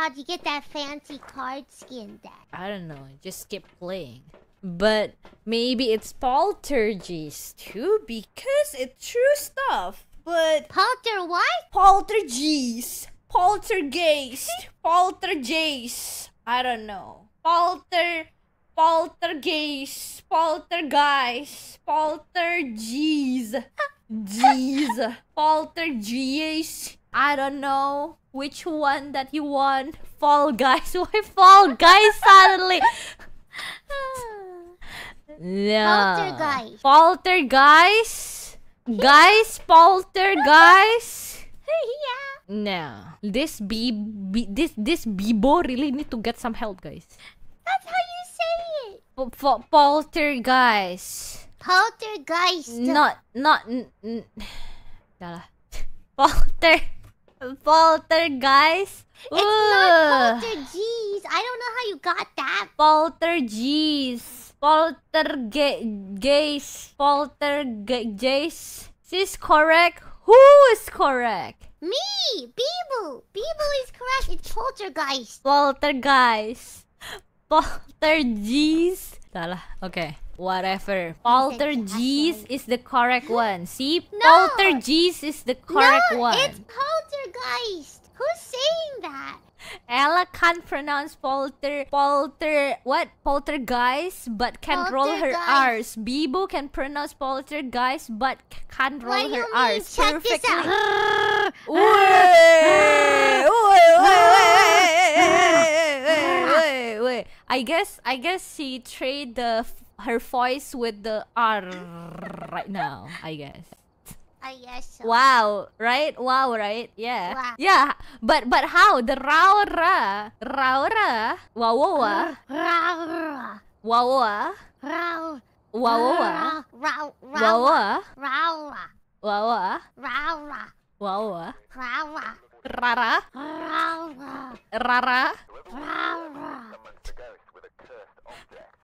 how'd you get that fancy card skin deck. I don't know, just keep playing. But maybe it's poltergeist too because it's true stuff. But Polter what? Poltergeist. Poltergeist. poltergeist. I don't know. Polter poltergeist. Poltergeist. Poltergeist. Jeez. Poltergeist. I don't know which one that you want. Fall Guys. Why Fall Guys suddenly? no. Poltergeist. guys. Guys, guys. yeah. No. This be, be this this Bibo really need to get some help, guys. That's how you say it. P guys. poltergeist. guys. Not not. Yala, n- guys, It's Ooh. not G's. I don't know how you got that. Poltergeist. Poltergeist. Poltergeist. She's correct. Who is correct? Me! Bibu! Bibu is correct. It's poltergeist. Poltergeist. Poltergeist. Salah. Okay. Whatever. Poltergeist is the correct one. See? No. Poltergeist is the correct no, one. It's poltergeist. Who's saying that? Ella can't pronounce polter polter what poltergeist but can not roll her R's. Bibo can pronounce poltergeist but can't roll her R's Check This out. I guess I guess she trade the her voice with the R right now. I guess guess so. Wow, right? Wow, right? Yeah. Wow. Yeah, but but how? The raura raura wawoa, raura wawoa, raura wawoa, raura wawoa, raura wawa raura wawoa, raura rara, rara, rara.